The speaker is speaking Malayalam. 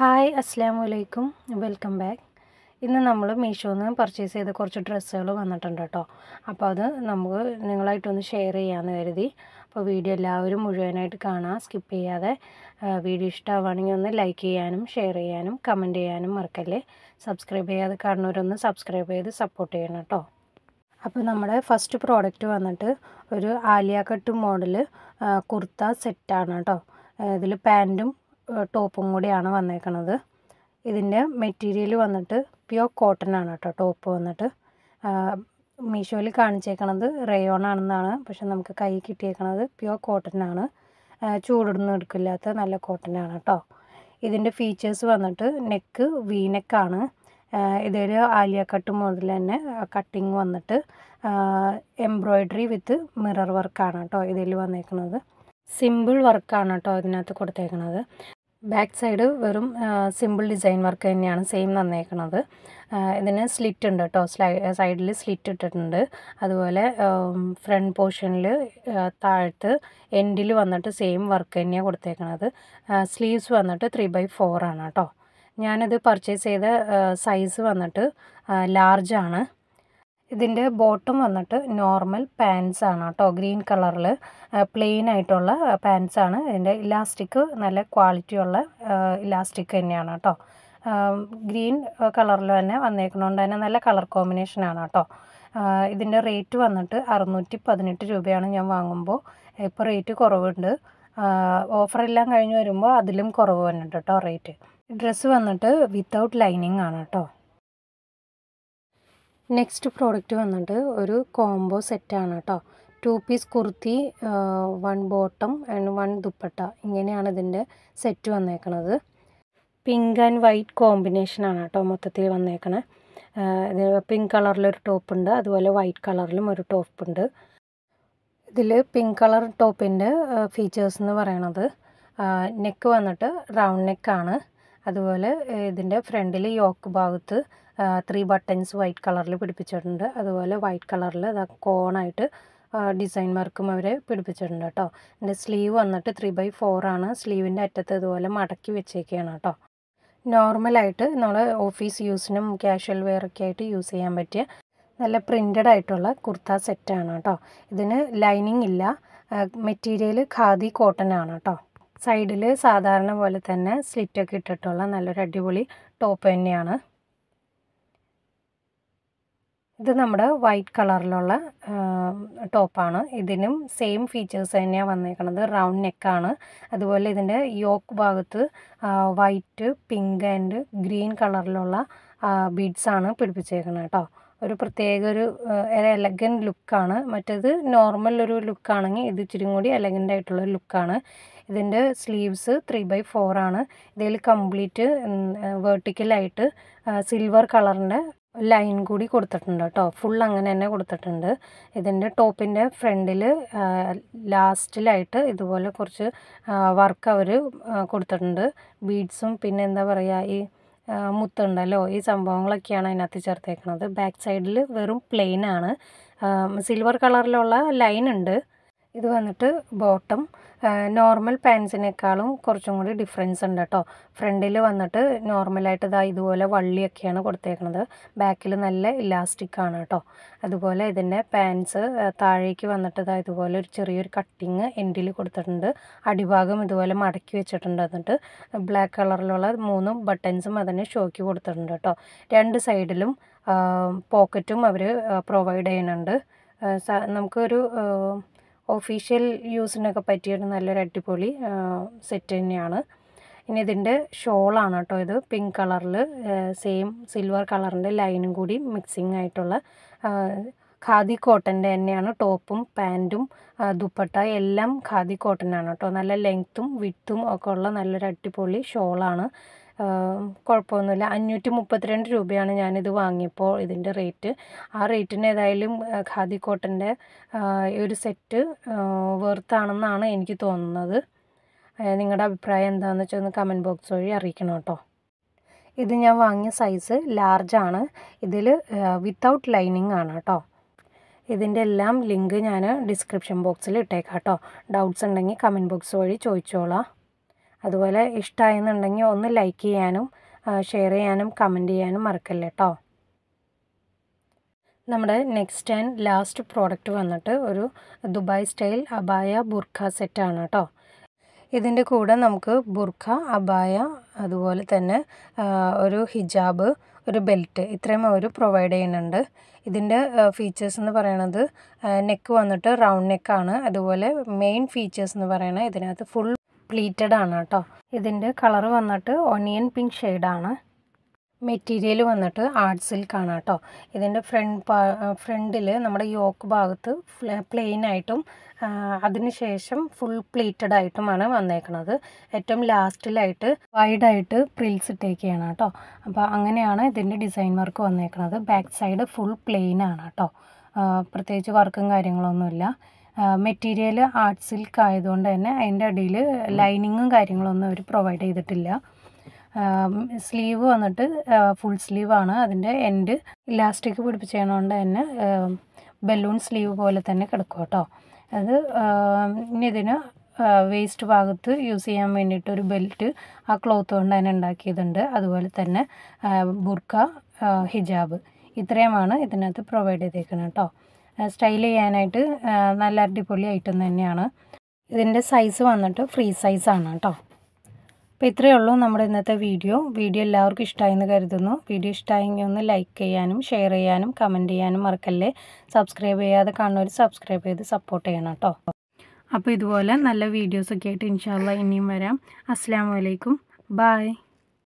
ഹായ് അസ്സാമു അലൈക്കും വെൽക്കം ബാക്ക് ഇന്ന് നമ്മൾ നിന്ന് പർച്ചേസ് ചെയ്ത കുറച്ച് ഡ്രസ്സുകൾ വന്നിട്ടുണ്ട് കേട്ടോ അപ്പോൾ അത് നമുക്ക് നിങ്ങളായിട്ടൊന്ന് ഷെയർ ചെയ്യാമെന്ന് കരുതി അപ്പോൾ വീഡിയോ എല്ലാവരും മുഴുവനായിട്ട് കാണാം സ്കിപ്പ് ചെയ്യാതെ വീഡിയോ ഇഷ്ടമാവുകയാണെങ്കിൽ ഒന്ന് ലൈക്ക് ചെയ്യാനും ഷെയർ ചെയ്യാനും കമൻറ്റ് ചെയ്യാനും മറക്കല്ലേ സബ്സ്ക്രൈബ് ചെയ്യാതെ കാണുന്നവരൊന്ന് സബ്സ്ക്രൈബ് ചെയ്ത് സപ്പോർട്ട് ചെയ്യണം കേട്ടോ അപ്പോൾ നമ്മുടെ ഫസ്റ്റ് പ്രോഡക്റ്റ് വന്നിട്ട് ഒരു ആലിയ കട്ട് മോഡൽ കുർത്ത സെറ്റാണ് കേട്ടോ ഇതിൽ പാൻറ്റും ടോപ്പും കൂടിയാണ് വന്നേക്കുന്നത് ഇതിൻ്റെ മെറ്റീരിയൽ വന്നിട്ട് പ്യുർ കോട്ടൺ ആണ് കേട്ടോ ടോപ്പ് വന്നിട്ട് മീഷോയിൽ കാണിച്ചേക്കണത് റയോൺ ആണെന്നാണ് പക്ഷെ നമുക്ക് കൈ കിട്ടിയേക്കണത് പ്യുർ കോട്ടൺ ആണ് ചൂടൊന്നും എടുക്കില്ലാത്ത നല്ല കോട്ടൺ ആണ് കേട്ടോ ഇതിൻ്റെ ഫീച്ചേഴ്സ് വന്നിട്ട് നെക്ക് വി നെക്കാണ് ഇതൊരു ആലിയ കട്ട് മുതൽ തന്നെ കട്ടിങ് വന്നിട്ട് എംബ്രോയ്ഡറി വിത്ത് മിറർ വർക്കാണ് കേട്ടോ ഇതിൽ വന്നേക്കുന്നത് സിമ്പിൾ വർക്കാണ് കേട്ടോ ഇതിനകത്ത് കൊടുത്തേക്കുന്നത് ബാക്ക് സൈഡ് വെറും സിമ്പിൾ ഡിസൈൻ വർക്ക് തന്നെയാണ് സെയിം തന്നേക്കണത് ഇതിന് സ്ലിറ്റ് ഉണ്ട് കേട്ടോ സൈഡിൽ സ്ലിറ്റ് ഇട്ടിട്ടുണ്ട് അതുപോലെ ഫ്രണ്ട് പോർഷനിൽ താഴത്ത് എൻഡിൽ വന്നിട്ട് സെയിം വർക്ക് തന്നെയാണ് കൊടുത്തേക്കണത് സ്ലീവ്സ് വന്നിട്ട് ത്രീ ബൈ ഫോറാണ് കേട്ടോ ഞാനത് പർച്ചേസ് ചെയ്ത സൈസ് വന്നിട്ട് ലാർജാണ് ഇതിൻ്റെ ബോട്ടം വന്നിട്ട് നോർമൽ പാൻസ് ആണ് കേട്ടോ ഗ്രീൻ കളറിൽ പ്ലെയിൻ ആയിട്ടുള്ള പാൻസ് ആണ് ഇതിൻ്റെ ഇലാസ്റ്റിക് നല്ല ക്വാളിറ്റിയുള്ള ഇലാസ്റ്റിക് തന്നെയാണ് കേട്ടോ ഗ്രീൻ കളറിൽ തന്നെ വന്നേക്കുന്നതുകൊണ്ട് തന്നെ നല്ല കളർ കോമ്പിനേഷനാണ് കേട്ടോ ഇതിൻ്റെ റേറ്റ് വന്നിട്ട് അറുന്നൂറ്റി പതിനെട്ട് രൂപയാണ് ഞാൻ വാങ്ങുമ്പോൾ ഇപ്പോൾ റേറ്റ് കുറവുണ്ട് ഓഫറെല്ലാം കഴിഞ്ഞ് വരുമ്പോൾ അതിലും കുറവ് വന്നിട്ട് കേട്ടോ റേറ്റ് ഡ്രസ്സ് വന്നിട്ട് വിത്തൗട്ട് ലൈനിങ് ആണ് കേട്ടോ നെക്സ്റ്റ് പ്രോഡക്റ്റ് വന്നിട്ട് ഒരു കോംബോ സെറ്റാണ് കേട്ടോ two piece kurti one bottom and one dupatta ഇങ്ങനെയാണ് ഇതിൻ്റെ സെറ്റ് വന്നേക്കണത് പിങ്ക് ആൻഡ് വൈറ്റ് കോമ്പിനേഷനാണ് കേട്ടോ മൊത്തത്തിൽ വന്നേക്കണേ പിങ്ക് കളറിലൊരു ടോപ്പുണ്ട് അതുപോലെ വൈറ്റ് കളറിലും ഒരു ടോപ്പുണ്ട് ഇതിൽ പിങ്ക് കളർ ടോപ്പിൻ്റെ ഫീച്ചേഴ്സ് എന്ന് പറയണത് നെക്ക് വന്നിട്ട് റൗണ്ട് നെക്കാണ് അതുപോലെ ഇതിൻ്റെ ഫ്രണ്ടിൽ യോക്ക് ഭാഗത്ത് ത്രീ ബട്ടൺസ് വൈറ്റ് കളറിൽ പിടിപ്പിച്ചിട്ടുണ്ട് അതുപോലെ വൈറ്റ് കളറിൽ കോണായിട്ട് ഡിസൈൻ വർക്കും അവർ പിടിപ്പിച്ചിട്ടുണ്ട് കേട്ടോ എൻ്റെ സ്ലീവ് വന്നിട്ട് ത്രീ ബൈ ഫോറാണ് സ്ലീവിൻ്റെ അറ്റത്ത് ഇതുപോലെ മടക്കി വെച്ചേക്കുകയാണ് കേട്ടോ നോർമലായിട്ട് നമ്മൾ ഓഫീസ് യൂസിനും കാഷ്വൽ വെയറൊക്കെ ആയിട്ട് യൂസ് ചെയ്യാൻ പറ്റിയ നല്ല പ്രിൻ്റഡ് ആയിട്ടുള്ള കുർത്ത സെറ്റാണ് കേട്ടോ ഇതിന് ലൈനിങ് ഇല്ല മെറ്റീരിയൽ ഖാദി കോട്ടൺ ആണ് കേട്ടോ സൈഡിൽ സാധാരണ പോലെ തന്നെ സ്ലിറ്റൊക്കെ ഇട്ടിട്ടുള്ള നല്ലൊരു അടിപൊളി ടോപ്പ് തന്നെയാണ് ഇത് നമ്മുടെ വൈറ്റ് കളറിലുള്ള ടോപ്പാണ് ഇതിനും സെയിം ഫീച്ചേഴ്സ് തന്നെയാണ് വന്നേക്കുന്നത് റൗണ്ട് നെക്കാണ് അതുപോലെ ഇതിൻ്റെ യോക്ക് ഭാഗത്ത് വൈറ്റ് പിങ്ക് ആൻഡ് ഗ്രീൻ കളറിലുള്ള ബീഡ്സാണ് പിടിപ്പിച്ചേക്കുന്നത് കേട്ടോ ഒരു പ്രത്യേക ഒരു എലഗൻ ലുക്കാണ് മറ്റേത് നോർമൽ ഒരു ലുക്കാണെങ്കിൽ ഇത് ഇച്ചിരി കൂടി എലഗൻ്റ് ആയിട്ടുള്ള ലുക്കാണ് ഇതിൻ്റെ സ്ലീവ്സ് ത്രീ ബൈ ഫോറാണ് ഇതിൽ കംപ്ലീറ്റ് വേർട്ടിക്കലായിട്ട് സിൽവർ കളറിൻ്റെ ലൈൻ കൂടി കൊടുത്തിട്ടുണ്ട് കേട്ടോ ഫുൾ അങ്ങനെ തന്നെ കൊടുത്തിട്ടുണ്ട് ഇതിൻ്റെ ടോപ്പിൻ്റെ ഫ്രണ്ടിൽ ലാസ്റ്റിലായിട്ട് ഇതുപോലെ കുറച്ച് വർക്ക് അവർ കൊടുത്തിട്ടുണ്ട് ബീഡ്സും പിന്നെ എന്താ പറയുക ഈ മുത്തുണ്ടല്ലോ ഈ സംഭവങ്ങളൊക്കെയാണ് അതിനകത്ത് ചേർത്തേക്കുന്നത് ബാക്ക് സൈഡിൽ വെറും പ്ലെയിനാണ് സിൽവർ കളറിലുള്ള ലൈൻ ഉണ്ട് ഇത് വന്നിട്ട് ബോട്ടം നോർമൽ പാൻസിനേക്കാളും കുറച്ചും കൂടി ഡിഫറൻസ് ഉണ്ട് കേട്ടോ ഫ്രണ്ടിൽ വന്നിട്ട് നോർമലായിട്ട് ഇതാ ഇതുപോലെ വള്ളിയൊക്കെയാണ് കൊടുത്തേക്കുന്നത് ബാക്കിൽ നല്ല ഇലാസ്റ്റിക്കാണ് കേട്ടോ അതുപോലെ ഇതിൻ്റെ പാൻസ് താഴേക്ക് വന്നിട്ട് ഇതാ ഇതുപോലെ ഒരു ചെറിയൊരു കട്ടിങ് എൻഡിൽ കൊടുത്തിട്ടുണ്ട് അടിഭാഗം ഇതുപോലെ മടക്കി വെച്ചിട്ടുണ്ട് എന്നിട്ട് ബ്ലാക്ക് കളറിലുള്ള മൂന്ന് ബട്ടൺസും അതിന് ഷോക്ക് കൊടുത്തിട്ടുണ്ട് കേട്ടോ രണ്ട് സൈഡിലും പോക്കറ്റും അവർ പ്രൊവൈഡ് ചെയ്യുന്നുണ്ട് നമുക്കൊരു ഓഫീഷ്യൽ യൂസിനൊക്കെ പറ്റിയൊരു നല്ലൊരു അടിപൊളി സെറ്റ് തന്നെയാണ് ഇനി ഇതിൻ്റെ ഷോളാണ് കേട്ടോ ഇത് പിങ്ക് കളറിൽ സെയിം സിൽവർ കളറിൻ്റെ ലൈനും കൂടി മിക്സിങ് ആയിട്ടുള്ള ഖാദി കോട്ടൻ്റെ തന്നെയാണ് ടോപ്പും പാൻറ്റും ദുപ്പട്ട എല്ലാം ഖാദി കോട്ടനാണ് കേട്ടോ നല്ല ലെങ്ത്തും വിത്തും ഒക്കെ ഉള്ള നല്ലൊരു അടിപൊളി ഷോളാണ് കുഴപ്പമൊന്നുമില്ല അഞ്ഞൂറ്റി മുപ്പത്തിരണ്ട് രൂപയാണ് ഞാനിത് വാങ്ങിയപ്പോൾ ഇതിൻ്റെ റേറ്റ് ആ റേറ്റിന് ഏതായാലും ഖാദി കോട്ടൻ്റെ ഒരു സെറ്റ് വെറുത്താണെന്നാണ് എനിക്ക് തോന്നുന്നത് നിങ്ങളുടെ അഭിപ്രായം എന്താണെന്ന് വെച്ചാൽ ഒന്ന് കമൻറ്റ് ബോക്സ് വഴി അറിയിക്കണം കേട്ടോ ഇത് ഞാൻ വാങ്ങിയ സൈസ് ലാർജാണ് ഇതിൽ വിത്തൗട്ട് ലൈനിങ് ആണ് കേട്ടോ ഇതിൻ്റെ എല്ലാം ലിങ്ക് ഞാൻ ഡിസ്ക്രിപ്ഷൻ ബോക്സിൽ ഇട്ടേക്കാം കേട്ടോ ഡൗട്ട്സ് ഉണ്ടെങ്കിൽ കമൻറ്റ് ബോക്സ് വഴി ചോദിച്ചോളാം അതുപോലെ ഇഷ്ടമായെന്നുണ്ടെങ്കിൽ ഒന്ന് ലൈക്ക് ചെയ്യാനും ഷെയർ ചെയ്യാനും കമൻറ്റ് ചെയ്യാനും മറക്കല്ലേ കേട്ടോ നമ്മുടെ നെക്സ്റ്റ് ആൻഡ് ലാസ്റ്റ് പ്രോഡക്റ്റ് വന്നിട്ട് ഒരു ദുബായ് സ്റ്റൈൽ അബായ ബുർഖ സെറ്റാണ് കേട്ടോ ഇതിൻ്റെ കൂടെ നമുക്ക് ബുർഖ അബായ അതുപോലെ തന്നെ ഒരു ഹിജാബ് ഒരു ബെൽറ്റ് ഇത്രയും അവർ പ്രൊവൈഡ് ചെയ്യുന്നുണ്ട് ഇതിൻ്റെ ഫീച്ചേഴ്സ് എന്ന് പറയണത് നെക്ക് വന്നിട്ട് റൗണ്ട് നെക്കാണ് അതുപോലെ മെയിൻ ഫീച്ചേഴ്സ് എന്ന് പറയണത് ഇതിനകത്ത് ഫുൾ പ്ലീറ്റഡ് ആണ് കേട്ടോ ഇതിൻ്റെ കളർ വന്നിട്ട് ഒണിയൻ പിങ്ക് ഷെയ്ഡാണ് മെറ്റീരിയൽ വന്നിട്ട് ആർട്ട് സിൽക്കാണ് കേട്ടോ ഇതിൻ്റെ ഫ്രണ്ട് ഫ്രണ്ടിൽ നമ്മുടെ യോക്ക് ഭാഗത്ത് പ്ലെയിൻ ആയിട്ടും അതിനുശേഷം ഫുൾ പ്ലീറ്റഡ് ആയിട്ടുമാണ് വന്നേക്കുന്നത് ഏറ്റവും ലാസ്റ്റിലായിട്ട് വൈഡായിട്ട് പ്രിൽസ് ഇട്ടേക്കുകയാണ് കേട്ടോ അപ്പോൾ അങ്ങനെയാണ് ഇതിൻ്റെ ഡിസൈൻ വർക്ക് വന്നേക്കുന്നത് ബാക്ക് സൈഡ് ഫുൾ പ്ലെയിൻ ആണ് കേട്ടോ പ്രത്യേകിച്ച് വർക്കും കാര്യങ്ങളൊന്നുമില്ല മെറ്റീരിയൽ ആർട്ട് സിൽക്ക് ആയതുകൊണ്ട് തന്നെ അതിൻ്റെ അടിയിൽ ലൈനിങ്ങും കാര്യങ്ങളൊന്നും അവർ പ്രൊവൈഡ് ചെയ്തിട്ടില്ല സ്ലീവ് വന്നിട്ട് ഫുൾ സ്ലീവാണ് അതിൻ്റെ എൻഡ് ഇലാസ്റ്റിക് പിടിപ്പിച്ചതുകൊണ്ട് തന്നെ ബലൂൺ സ്ലീവ് പോലെ തന്നെ കിടക്കും കേട്ടോ അത് ഇനി ഇതിന് വേസ്റ്റ് ഭാഗത്ത് യൂസ് ചെയ്യാൻ വേണ്ടിയിട്ട് ഒരു ബെൽറ്റ് ആ ക്ലോത്ത് കൊണ്ട് തന്നെ ഉണ്ടാക്കിയതുണ്ട് അതുപോലെ തന്നെ ബുർക്ക ഹിജാബ് ഇത്രയുമാണ് ഇതിനകത്ത് പ്രൊവൈഡ് ചെയ്തേക്കുന്നത് കേട്ടോ സ്റ്റൈൽ ചെയ്യാനായിട്ട് നല്ല അടിപൊളി ഐറ്റം തന്നെയാണ് ഇതിൻ്റെ സൈസ് വന്നിട്ട് ഫ്രീ സൈസാണ് കേട്ടോ അപ്പോൾ ഇത്രയേ ഉള്ളൂ നമ്മുടെ ഇന്നത്തെ വീഡിയോ വീഡിയോ എല്ലാവർക്കും ഇഷ്ടമായെന്ന് കരുതുന്നു വീഡിയോ ഇഷ്ടമായെങ്കിൽ ഒന്ന് ലൈക്ക് ചെയ്യാനും ഷെയർ ചെയ്യാനും കമൻറ്റ് ചെയ്യാനും മറക്കല്ലേ സബ്സ്ക്രൈബ് ചെയ്യാതെ കാണുന്നവർ സബ്സ്ക്രൈബ് ചെയ്ത് സപ്പോർട്ട് ചെയ്യണം കേട്ടോ അപ്പോൾ ഇതുപോലെ നല്ല വീഡിയോസൊക്കെ ആയിട്ട് ഇൻഷാല്ല ഇനിയും വരാം അസ്സാം വലൈക്കും ബായ്